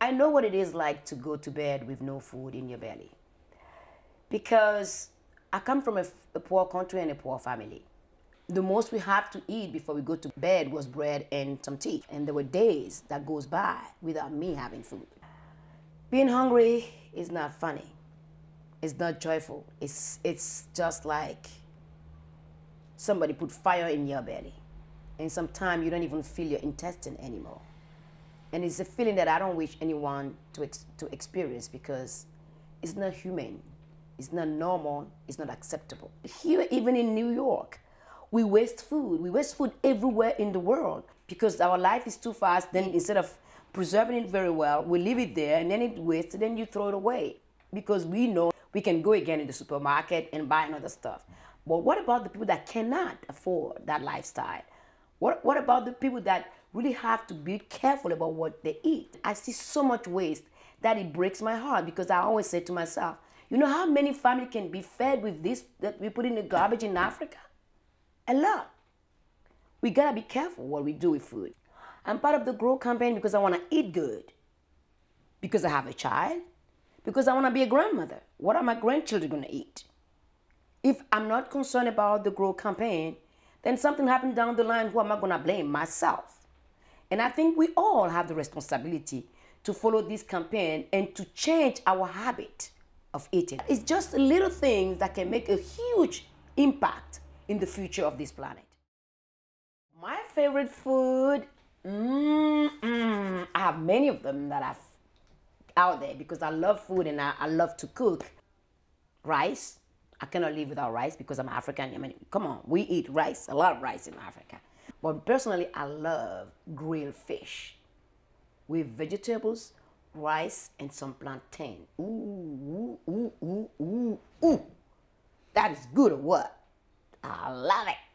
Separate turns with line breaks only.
I know what it is like to go to bed with no food in your belly. Because I come from a, a poor country and a poor family. The most we have to eat before we go to bed was bread and some tea. And there were days that goes by without me having food. Being hungry is not funny. It's not joyful. It's, it's just like somebody put fire in your belly. And sometimes you don't even feel your intestine anymore. And it's a feeling that I don't wish anyone to, ex to experience because it's not human, it's not normal, it's not acceptable. Here, even in New York, we waste food. We waste food everywhere in the world because our life is too fast. Then instead of preserving it very well, we leave it there and then it wastes, then you throw it away because we know we can go again in the supermarket and buy another stuff. But what about the people that cannot afford that lifestyle? What, what about the people that really have to be careful about what they eat. I see so much waste that it breaks my heart because I always say to myself, you know how many families can be fed with this that we put in the garbage in Africa? A lot. We gotta be careful what we do with food. I'm part of the Grow campaign because I wanna eat good, because I have a child, because I wanna be a grandmother. What are my grandchildren gonna eat? If I'm not concerned about the Grow campaign, then something happened down the line, who am I gonna blame? Myself. And I think we all have the responsibility to follow this campaign and to change our habit of eating. It's just little things that can make a huge impact in the future of this planet. My favorite food, mm, I have many of them that are out there because I love food and I, I love to cook. Rice, I cannot live without rice because I'm African. I mean, come on, we eat rice, a lot of rice in Africa. But personally, I love grilled fish with vegetables, rice, and some plantain. Ooh, ooh, ooh, ooh, ooh, ooh. That is good or what? I love it.